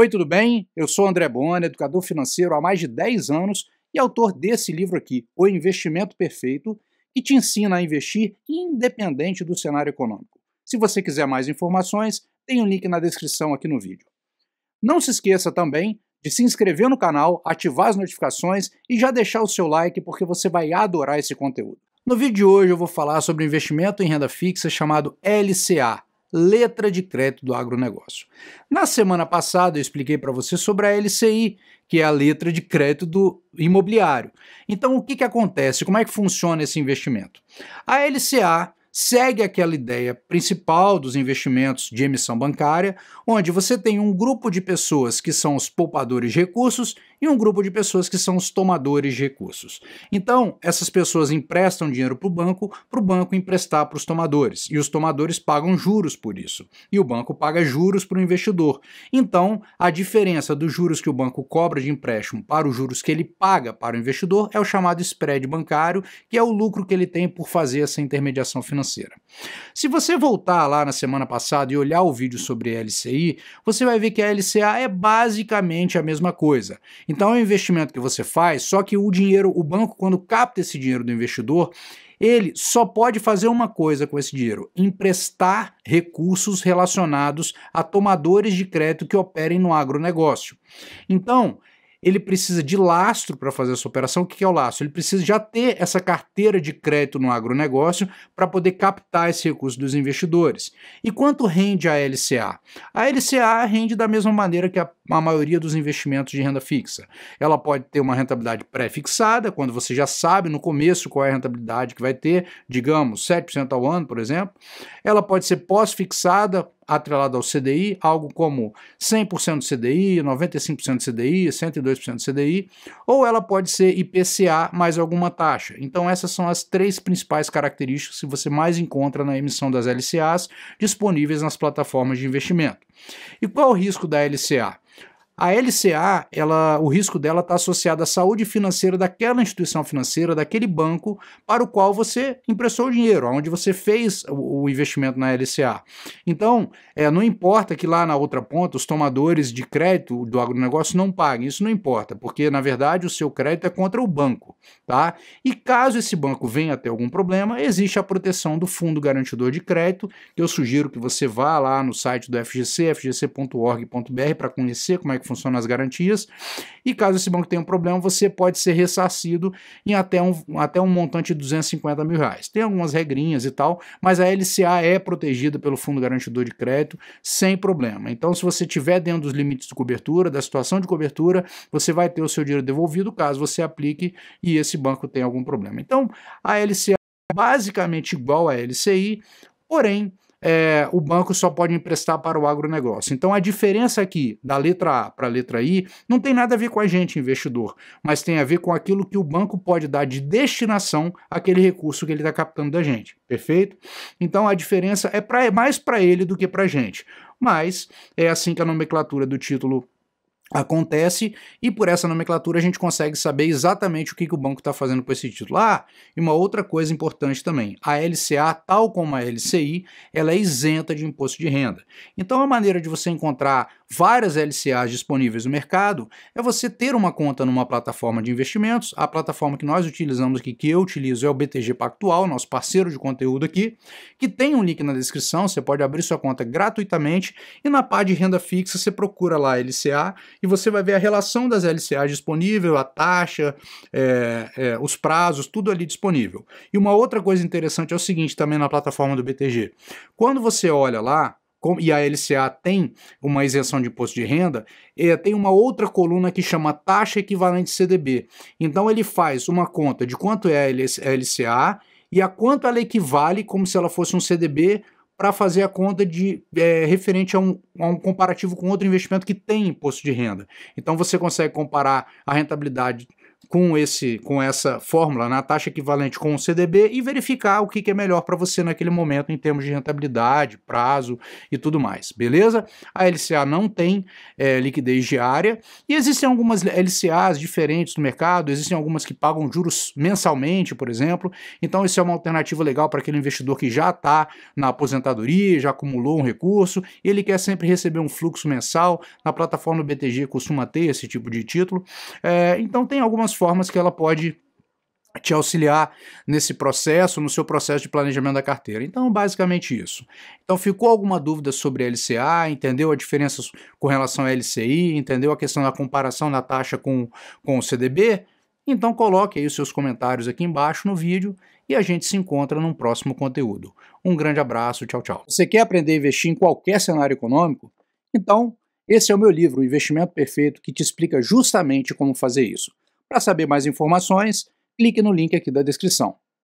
Oi, tudo bem? Eu sou André Boni, educador financeiro há mais de 10 anos e autor desse livro aqui, O Investimento Perfeito, que te ensina a investir independente do cenário econômico. Se você quiser mais informações, tem um link na descrição aqui no vídeo. Não se esqueça também de se inscrever no canal, ativar as notificações e já deixar o seu like porque você vai adorar esse conteúdo. No vídeo de hoje eu vou falar sobre investimento em renda fixa chamado LCA, letra de crédito do agronegócio. Na semana passada eu expliquei para você sobre a LCI, que é a letra de crédito do imobiliário. Então o que, que acontece? Como é que funciona esse investimento? A LCA segue aquela ideia principal dos investimentos de emissão bancária, onde você tem um grupo de pessoas que são os poupadores de recursos e um grupo de pessoas que são os tomadores de recursos. Então, essas pessoas emprestam dinheiro para o banco, para o banco emprestar para os tomadores, e os tomadores pagam juros por isso, e o banco paga juros para o investidor. Então, a diferença dos juros que o banco cobra de empréstimo para os juros que ele paga para o investidor é o chamado spread bancário, que é o lucro que ele tem por fazer essa intermediação financeira financeira. Se você voltar lá na semana passada e olhar o vídeo sobre LCI, você vai ver que a LCA é basicamente a mesma coisa. Então é um investimento que você faz, só que o dinheiro, o banco, quando capta esse dinheiro do investidor, ele só pode fazer uma coisa com esse dinheiro: emprestar recursos relacionados a tomadores de crédito que operem no agronegócio. Então, ele precisa de lastro para fazer essa operação. O que é o lastro? Ele precisa já ter essa carteira de crédito no agronegócio para poder captar esse recurso dos investidores. E quanto rende a LCA? A LCA rende da mesma maneira que a a maioria dos investimentos de renda fixa. Ela pode ter uma rentabilidade pré-fixada, quando você já sabe no começo qual é a rentabilidade que vai ter, digamos, 7% ao ano, por exemplo. Ela pode ser pós-fixada, atrelada ao CDI, algo como 100% CDI, 95% CDI, 102% CDI, ou ela pode ser IPCA mais alguma taxa. Então essas são as três principais características que você mais encontra na emissão das LCAs disponíveis nas plataformas de investimento. E qual é o risco da LCA? A LCA, ela, o risco dela está associado à saúde financeira daquela instituição financeira, daquele banco para o qual você emprestou o dinheiro, onde você fez o, o investimento na LCA. Então, é, não importa que lá na outra ponta os tomadores de crédito do agronegócio não paguem, isso não importa, porque na verdade o seu crédito é contra o banco. Tá? E caso esse banco venha a ter algum problema, existe a proteção do Fundo Garantidor de Crédito, que eu sugiro que você vá lá no site do FGC, fgc.org.br, para conhecer como é que funcionam as garantias. E caso esse banco tenha um problema, você pode ser ressarcido em até um, até um montante de 250 mil reais. Tem algumas regrinhas e tal, mas a LCA é protegida pelo Fundo Garantidor de Crédito sem problema. Então, se você tiver dentro dos limites de cobertura, da situação de cobertura, você vai ter o seu dinheiro devolvido caso você aplique e esse banco tenha algum problema. Então, a LCA é basicamente igual à LCI, porém é, o banco só pode emprestar para o agronegócio. Então, a diferença aqui da letra A para a letra I não tem nada a ver com a gente, investidor, mas tem a ver com aquilo que o banco pode dar de destinação àquele recurso que ele está captando da gente. Perfeito? Então, a diferença é pra, mais para ele do que para a gente. Mas é assim que a nomenclatura do título acontece e por essa nomenclatura a gente consegue saber exatamente o que, que o banco está fazendo com esse título. Ah, e uma outra coisa importante também, a LCA, tal como a LCI, ela é isenta de imposto de renda. Então a maneira de você encontrar várias LCAs disponíveis no mercado, é você ter uma conta numa plataforma de investimentos. A plataforma que nós utilizamos aqui, que eu utilizo, é o BTG Pactual, nosso parceiro de conteúdo aqui, que tem um link na descrição, você pode abrir sua conta gratuitamente e na parte de renda fixa você procura lá a LCA e você vai ver a relação das LCAs disponível, a taxa, é, é, os prazos, tudo ali disponível. E uma outra coisa interessante é o seguinte também na plataforma do BTG. Quando você olha lá, e a LCA tem uma isenção de imposto de renda, tem uma outra coluna que chama taxa equivalente CDB. Então ele faz uma conta de quanto é a LCA e a quanto ela equivale, como se ela fosse um CDB, para fazer a conta de é, referente a um, a um, comparativo com outro investimento que tem imposto de renda. Então você consegue comparar a rentabilidade com, esse, com essa fórmula na né, taxa equivalente com o CDB e verificar o que, que é melhor para você naquele momento em termos de rentabilidade, prazo e tudo mais, beleza? A LCA não tem é, liquidez diária e existem algumas LCAs diferentes no mercado, existem algumas que pagam juros mensalmente, por exemplo, então isso é uma alternativa legal para aquele investidor que já está na aposentadoria, já acumulou um recurso, e ele quer sempre receber um fluxo mensal, na plataforma BTG costuma ter esse tipo de título, é, então tem algumas algumas formas que ela pode te auxiliar nesse processo, no seu processo de planejamento da carteira. Então, basicamente isso. Então, ficou alguma dúvida sobre a LCA, entendeu a diferença com relação à LCI, entendeu a questão da comparação da taxa com, com o CDB? Então, coloque aí os seus comentários aqui embaixo no vídeo e a gente se encontra num próximo conteúdo. Um grande abraço, tchau, tchau. Você quer aprender a investir em qualquer cenário econômico? Então, esse é o meu livro, O Investimento Perfeito, que te explica justamente como fazer isso. Para saber mais informações, clique no link aqui da descrição.